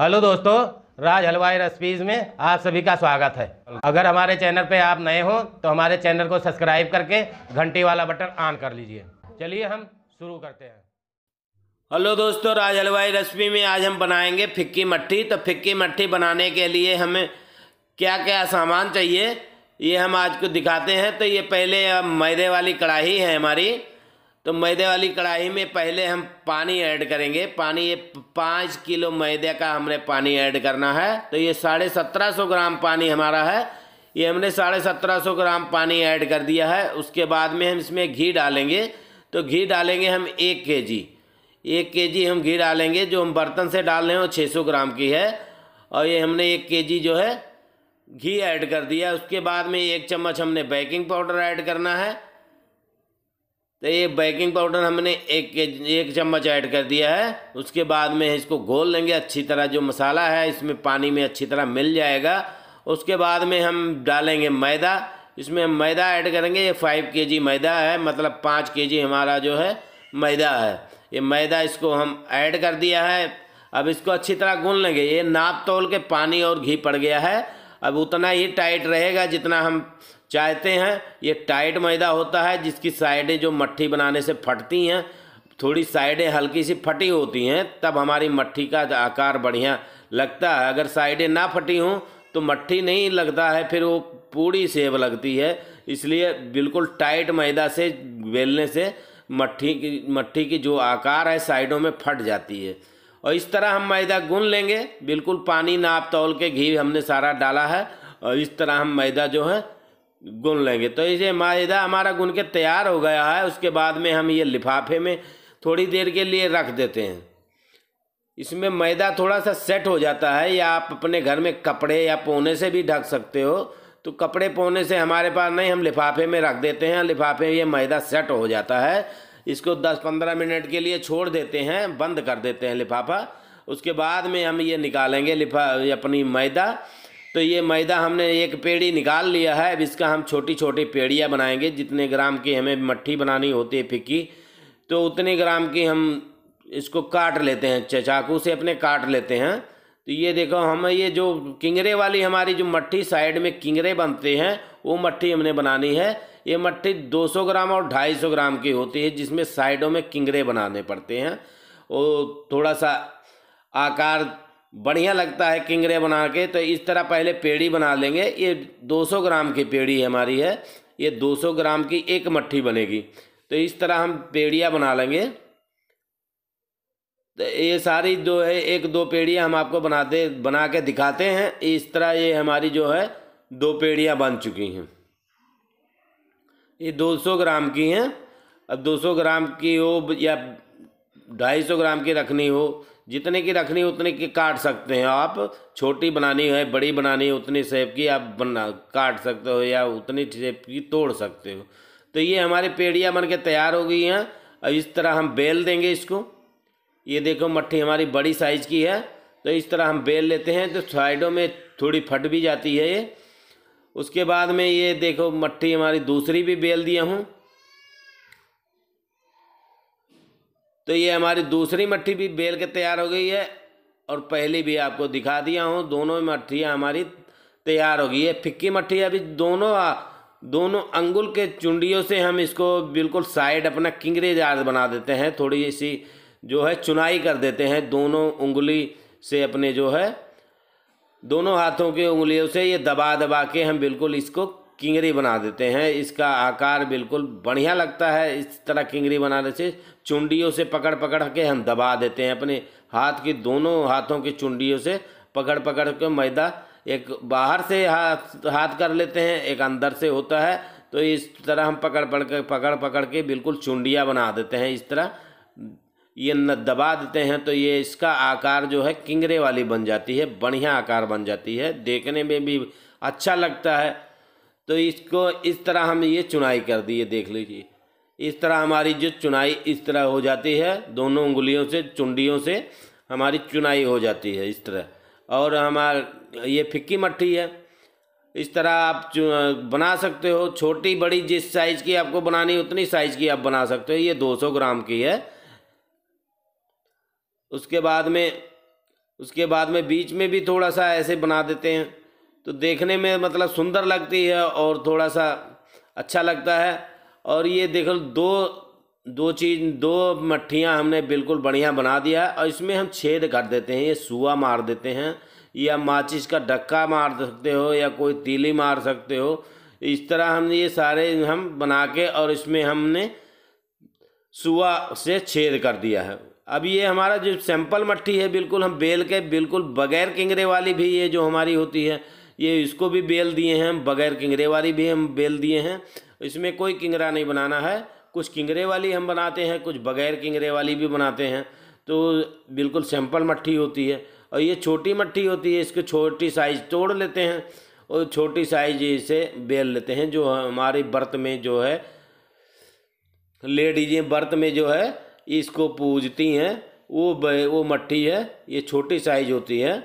hello दोस्तों राज हलवाई recipes में आप सभी का स्वागत है अगर हमारे चैनल पे आप नए हो तो हमारे चैनल को सब्सक्राइब करके घंटी वाला बटन ऑन कर लीजिए चलिए हम शुरू करते हैं हेलो दोस्तों राज हलवाई रेसिपी में आज हम बनाएंगे फिक्की मट्टी तो फिक्की मट्टी बनाने के लिए हमें क्या क्या सामान चाहिए ये हम आज को दिखाते हैं तो ये पहले मैदे वाली कढ़ाई है हमारी तो मैदे वाली कढ़ाई में पहले हम पानी ऐड करेंगे पानी ये पाँच किलो मैदे का हमने पानी ऐड करना है तो ये साढ़े सत्रह सौ ग्राम पानी हमारा है ये हमने साढ़े सत्रह सौ ग्राम पानी ऐड कर दिया है उसके बाद में हम इसमें घी डालेंगे तो घी डालेंगे हम एक के जी एक के जी हम घी डालेंगे जो हम बर्तन से डाल रहे हैं वो छः सौ ग्राम की है और ये हमने एक के जी जो है घी ऐड कर दिया उसके बाद में एक चम्मच हमने बेकिंग पाउडर ऐड करना है तो ये बेकिंग पाउडर हमने एक एक चम्मच ऐड कर दिया है उसके बाद में इसको घोल लेंगे अच्छी तरह जो मसाला है इसमें पानी में अच्छी तरह मिल जाएगा उसके बाद में हम डालेंगे मैदा इसमें हम मैदा ऐड करेंगे ये फाइव के जी मैदा है मतलब पाँच के जी हमारा जो है मैदा है ये मैदा इसको हम ऐड कर दिया है अब इसको अच्छी तरह गून लेंगे ये नाप तोल के पानी और घी पड़ गया है अब उतना ही टाइट रहेगा जितना हम चाहते हैं ये टाइट मैदा होता है जिसकी साइडें जो मट्ठी बनाने से फटती हैं थोड़ी साइडें हल्की सी फटी होती हैं तब हमारी मट्ठी का आकार बढ़िया लगता है अगर साइडें ना फटी हों तो मट्ठी नहीं लगता है फिर वो पूरी सेब लगती है इसलिए बिल्कुल टाइट मैदा से बेलने से मट्ठी की मट्ठी की जो आकार है साइडों में फट जाती है और इस तरह हम मैदा गून लेंगे बिल्कुल पानी नाप तौल के घी हमने सारा डाला है और इस तरह हम मैदा जो है गुन लेंगे तो इसे मायदा हमारा गुन के तैयार हो गया है उसके बाद में हम ये लिफाफे में थोड़ी देर के लिए रख देते हैं इसमें मैदा थोड़ा सा सेट हो जाता है या आप अपने घर में कपड़े या पोने से भी ढक सकते हो तो कपड़े पोने से हमारे पास नहीं हम लिफाफे में रख देते हैं लिफाफे में ये मैदा सेट हो जाता है इसको 10-15 मिनट के लिए छोड़ देते हैं बंद कर देते हैं लिफाफा उसके बाद में हम ये निकालेंगे लिफा अपनी मैदा तो ये मैदा हमने एक पेड़ी निकाल लिया है अब इसका हम छोटी छोटी पेड़ियाँ बनाएंगे जितने ग्राम की हमें मट्ठी बनानी होती है फिक्की तो उतने ग्राम की हम इसको काट लेते हैं चाकू से अपने काट लेते हैं तो ये देखो हम ये जो किंगरे वाली हमारी जो मट्टी साइड में किंगरे बनते हैं वो मट्ठी हमने बनानी है ये मट्टी 200 ग्राम और 250 ग्राम की होती है जिसमें साइडों में किंगरे बनाने पड़ते हैं और थोड़ा सा आकार बढ़िया लगता है किंगरे बना के तो इस तरह पहले पेड़ी बना लेंगे ये 200 ग्राम की पेड़ी हमारी है ये 200 ग्राम की एक मट्ठी बनेगी तो इस तरह हम पेड़ियाँ बना लेंगे तो ये सारी जो है एक दो पेड़ियाँ हम आपको बनाते बना के दिखाते हैं इस तरह ये हमारी जो है दो पेड़ियाँ बन चुकी हैं ये 200 ग्राम की हैं अब 200 ग्राम की हो या 250 ग्राम की रखनी हो जितने की रखनी उतने की काट सकते हैं आप छोटी बनानी है बड़ी बनानी है उतनी सेप की आप बना काट सकते हो या उतनी सेप की तोड़ सकते हो तो ये हमारी पेड़ियाँ बन के तैयार हो गई हैं अब इस तरह हम बेल देंगे इसको ये देखो मट्टी हमारी बड़ी साइज़ की है तो इस तरह हम बेल लेते हैं तो साइडों में थोड़ी फट भी जाती है ये उसके बाद में ये देखो मट्टी हमारी दूसरी भी बेल दिया हूँ तो ये हमारी दूसरी मट्ठी भी बेल के तैयार हो गई है और पहली भी आपको दिखा दिया हूँ दोनों मट्टियाँ हमारी तैयार हो गई है फिक्की मट्ठी अभी दोनों आ, दोनों अंगुल के चुंडियों से हम इसको बिल्कुल साइड अपना किंगरेजार बना देते हैं थोड़ी सी जो है चुनाई कर देते हैं दोनों उंगली से अपने जो है दोनों हाथों के उंगलियों से ये दबा दबा के हम बिल्कुल इसको किंगरी बना देते हैं इसका आकार बिल्कुल बढ़िया लगता है इस तरह किंगरी बनाने से चुंडियों से पकड़ पकड़ के हम दबा देते हैं अपने हाथ की दोनों हाथों की चुंडियों से पकड़ पकड़ के मैदा एक बाहर से हाथ हाथ कर लेते हैं एक अंदर से होता है तो इस तरह हम पकड़ पकड़ के पकड़ पकड़ के बिल्कुल चुंडिया बना देते हैं इस तरह ये न दबा देते हैं तो ये इसका आकार जो है किंगरे वाली बन जाती है बढ़िया आकार बन जाती है देखने में भी अच्छा लगता है तो इसको इस तरह हम ये चुनाई कर दी है देख लीजिए इस तरह हमारी जो चुनाई इस तरह हो जाती है दोनों उंगलियों से चुंडियों से हमारी चुनाई हो जाती है इस तरह और हमार ये फिक्की मट्टी है इस तरह आप बना सकते हो छोटी बड़ी जिस साइज़ की आपको बनानी उतनी साइज़ की आप बना सकते हो ये 200 ग्राम की है उसके बाद में उसके बाद में बीच में भी थोड़ा सा ऐसे बना देते हैं तो देखने में मतलब सुंदर लगती है और थोड़ा सा अच्छा लगता है और ये देखो दो दो चीज़ दो मट्ठियाँ हमने बिल्कुल बढ़िया बना दिया है और इसमें हम छेद कर देते हैं ये सुआ मार देते हैं या माचिस का डक्का मार सकते हो या कोई तीली मार सकते हो इस तरह हम ये सारे हम बना के और इसमें हमने सुआ से छेद कर दिया है अब ये हमारा जो सैंपल मट्टी है बिल्कुल हम बेल के बिल्कुल बगैर किंगरे वाली भी ये जो हमारी होती है ये इसको भी बेल दिए हैं हम बगैर किंगरे वाली भी हम बेल दिए हैं इसमें कोई किंगरा नहीं बनाना है कुछ किंगरे वाली हम बनाते हैं कुछ बगैर किंगरे वाली भी बनाते हैं तो बिल्कुल सैंपल मट्ठी होती है और ये छोटी मट्ठी होती है इसको छोटी साइज तोड़ लेते हैं और छोटी साइज इसे बेल लेते हैं जो हमारे बर्त में जो है लेडीजें बर्त में जो है इसको पूजती हैं वो वो मट्टी है ये छोटी साइज होती है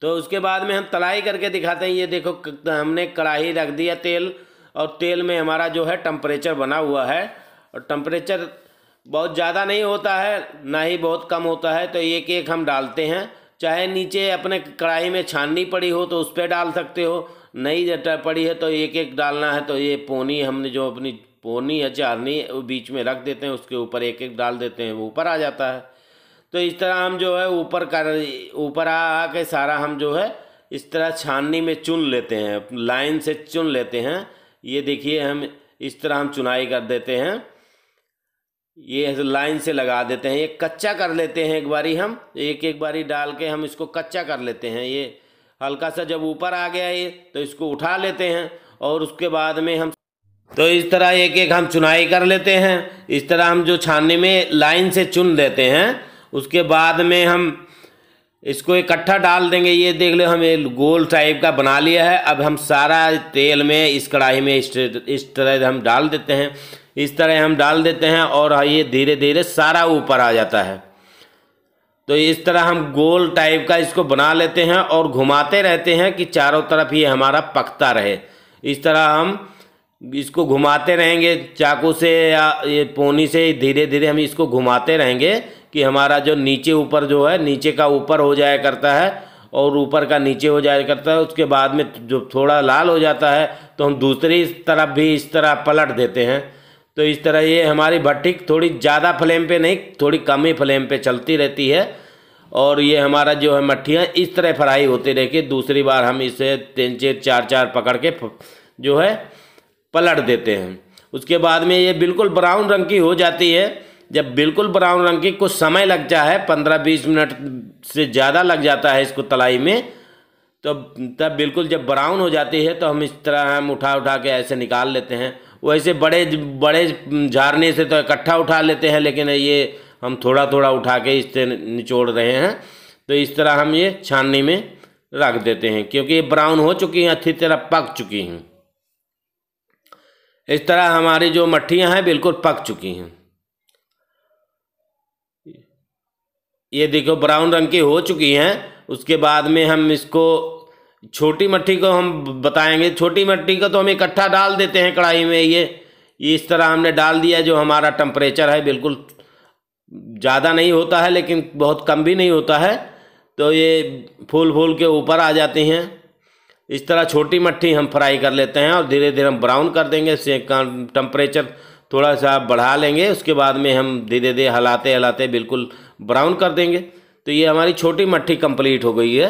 तो उसके बाद में हम तलाई करके दिखाते हैं ये देखो हमने कढ़ाई रख दिया तेल और तेल में हमारा जो है टम्परेचर बना हुआ है और टम्परेचर बहुत ज़्यादा नहीं होता है ना ही बहुत कम होता है तो एक एक हम डालते हैं चाहे नीचे अपने कढ़ाई में छाननी पड़ी हो तो उस पर डाल सकते हो नहीं पड़ी है तो एक एक डालना है तो ये पोनी हमने जो अपनी पोनी या चारनी बीच में रख देते हैं उसके ऊपर एक एक डाल देते हैं वो ऊपर आ जाता है तो इस तरह हम जो है ऊपर कर ऊपर आ आ के सारा हम जो है इस तरह छाननी में चुन लेते हैं लाइन से चुन लेते हैं ये देखिए हम इस तरह हम चुनाई कर देते हैं ये लाइन से लगा देते हैं ये कच्चा कर लेते हैं एक बारी हम एक एक बारी डाल के हम इसको कच्चा कर लेते हैं ये हल्का सा जब ऊपर आ गया ये तो इसको उठा लेते हैं और उसके बाद में हम तो इस तरह एक एक हम चुनाई कर लेते हैं इस तरह हम जो छानने में लाइन से चुन लेते हैं उसके बाद में हम इसको इकट्ठा डाल देंगे ये देख लो हमें गोल टाइप का बना लिया है अब हम सारा तेल में इस कढ़ाई में इस इस तरह हम डाल देते हैं इस तरह हम डाल देते हैं और ये धीरे धीरे सारा ऊपर आ जाता है तो इस तरह हम गोल टाइप का इसको बना लेते हैं और घुमाते रहते हैं कि चारों तरफ ये हमारा पकता रहे इस तरह हम इसको घुमाते रहेंगे चाकू से या ये पोनी से धीरे धीरे हम इसको घुमाते रहेंगे कि हमारा जो नीचे ऊपर जो है नीचे का ऊपर हो जाया करता है और ऊपर का नीचे हो जाया करता है उसके बाद में जो थोड़ा लाल हो जाता है तो हम दूसरी तरफ भी इस तरह पलट देते हैं तो इस तरह ये हमारी भट्टी थोड़ी ज़्यादा फ्लेम पे नहीं थोड़ी कम ही फ्लेम पे चलती रहती है और ये हमारा जो है मट्ठियाँ इस तरह फ्राई होती कि दूसरी बार हम इसे तीन चार चार चार पकड़ के जो है पलट देते हैं उसके बाद में ये बिल्कुल ब्राउन रंग की हो जाती है जब बिल्कुल ब्राउन रंग की कुछ समय लगता है पंद्रह बीस मिनट से ज़्यादा लग जाता है इसको तलाई में तो तब बिल्कुल जब ब्राउन हो जाती है तो हम इस तरह हम उठा उठा के ऐसे निकाल लेते हैं वैसे बड़े बड़े झारने से तो इकट्ठा उठा लेते हैं लेकिन ये हम थोड़ा थोड़ा उठा के इससे निचोड़ रहे हैं तो इस तरह हम ये छाननी में रख देते हैं क्योंकि ये ब्राउन हो चुकी हैं अच्छी तरह पक चुकी हैं इस तरह हमारी जो मट्ठियाँ हैं बिल्कुल पक चुकी हैं ये देखो ब्राउन रंग की हो चुकी हैं उसके बाद में हम इसको छोटी मट्टी को हम बताएंगे छोटी मट्टी का तो हम इकट्ठा डाल देते हैं कढ़ाई में ये इस तरह हमने डाल दिया जो हमारा टम्परेचर है बिल्कुल ज़्यादा नहीं होता है लेकिन बहुत कम भी नहीं होता है तो ये फूल फूल के ऊपर आ जाती हैं इस तरह छोटी मट्टी हम फ्राई कर लेते हैं और धीरे धीरे हम ब्राउन कर देंगे टम्परेचर थोड़ा सा बढ़ा लेंगे उसके बाद में हम धीरे धीरे हलाते हलाते बिल्कुल ब्राउन कर देंगे तो ये हमारी छोटी मट्ठी कंप्लीट हो गई है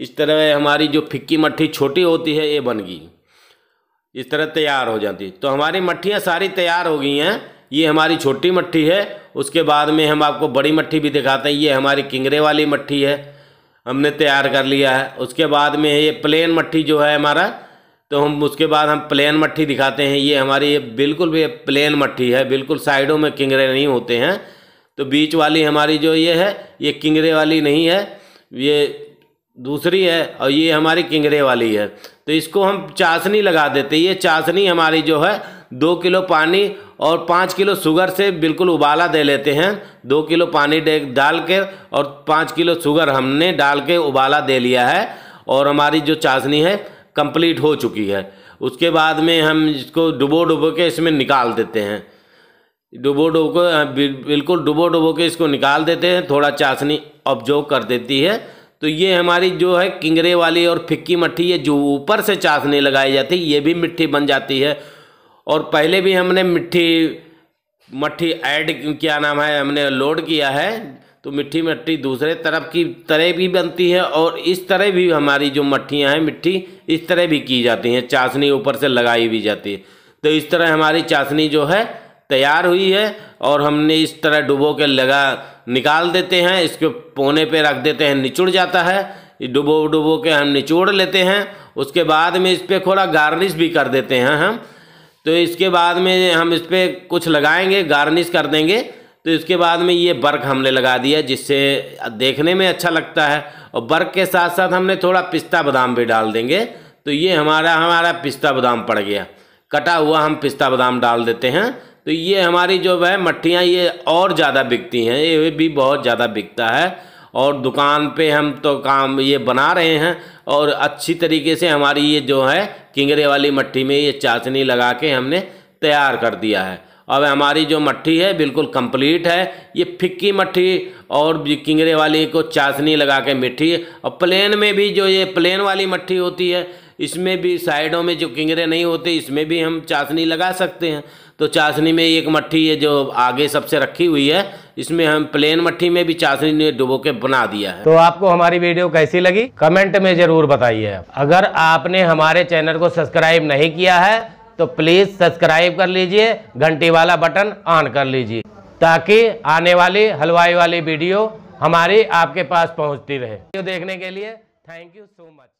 इस तरह हमारी जो फिक्की मट्ठी छोटी होती है ये बन गई इस तरह तैयार हो जाती तो हमारी मट्ठियाँ सारी तैयार हो गई हैं ये हमारी छोटी मट्ठी है उसके बाद में हम आपको बड़ी मट्ठी भी दिखाते हैं ये हमारी किंगरे वाली मट्ठी है हमने तैयार कर लिया है उसके बाद में ये प्लेन मट्ठी जो है हमारा तो हम उसके बाद हम प्लेन मट्टी दिखाते हैं ये हमारी ये बिल्कुल भी प्लेन मट्टी है बिल्कुल साइडों में किंगरे नहीं होते हैं तो बीच वाली हमारी जो ये है ये किंगरे वाली नहीं है ये दूसरी है और ये हमारी किंगरे वाली है तो इसको हम चाशनी लगा देते ये चाशनी हमारी जो है दो किलो पानी और पाँच किलो शुगर से बिल्कुल उबाला दे लेते हैं दो किलो पानी डाल के और पाँच किलो शुगर हमने डाल के उबाला दे लिया है और हमारी जो चाशनी है कंप्लीट हो चुकी है उसके बाद में हम इसको डुबो डुबो के इसमें निकाल देते हैं डुबो डुबो को बिल्कुल डुबो डुबो के इसको निकाल देते हैं थोड़ा चाशनी ऑब्जो कर देती है तो ये हमारी जो है किंगरे वाली और फिक्की मट्ठी ये जो ऊपर से चाशनी लगाई जाती है ये भी मिट्टी बन जाती है और पहले भी हमने मिट्टी मट्ठी ऐड क्या नाम है हमने लोड किया है तो मिट्टी मट्टी दूसरे तरफ की तरह भी बनती है और इस तरह भी हमारी जो मट्टियाँ हैं मिट्टी इस तरह भी की जाती हैं चाशनी ऊपर से लगाई भी जाती है तो इस तरह हमारी चाशनी जो है तैयार हुई है और हमने इस तरह डुबो के लगा निकाल देते हैं इसके पोने पे रख देते हैं निचुड़ जाता है डुबो डुबो के हम निचोड़ लेते हैं उसके बाद में इस पर थोड़ा गार्निश भी कर देते हैं हम तो इसके बाद में हम इस पर कुछ लगाएंगे गार्निश कर देंगे तो इसके बाद में ये बर्क हमने लगा दिया जिससे देखने में अच्छा लगता है और बर्क के साथ साथ हमने थोड़ा पिस्ता बादाम भी डाल देंगे तो ये हमारा हमारा पिस्ता बादाम पड़ गया कटा हुआ हम पिस्ता बादाम डाल देते हैं तो ये हमारी जो है मट्ठियाँ ये और ज़्यादा बिकती हैं ये भी बहुत ज़्यादा बिकता है और दुकान पे हम तो काम ये बना रहे हैं और अच्छी तरीके से हमारी ये जो है किंगरे वाली मट्टी में ये चाशनी लगा के हमने तैयार कर दिया है अब हमारी जो मट्टी है बिल्कुल कंप्लीट है ये फिक्की मट्टी और किंगरे वाली को चाशनी लगा के मिट्टी और प्लेन में भी जो ये प्लेन वाली मट्टी होती है इसमें भी साइडों में जो किंगरे नहीं होते इसमें भी हम चाशनी लगा सकते हैं तो चाशनी में एक मट्ठी है जो आगे सबसे रखी हुई है इसमें हम प्लेन मट्टी में भी चाशनी ने डुबो के बना दिया है तो आपको हमारी वीडियो कैसी लगी कमेंट में जरूर बताइए अगर आपने हमारे चैनल को सब्सक्राइब नहीं किया है तो प्लीज़ सब्सक्राइब कर लीजिए घंटी वाला बटन ऑन कर लीजिए ताकि आने वाली हलवाई वाली वीडियो हमारी आपके पास पहुंचती रहे देखने के लिए थैंक यू सो मच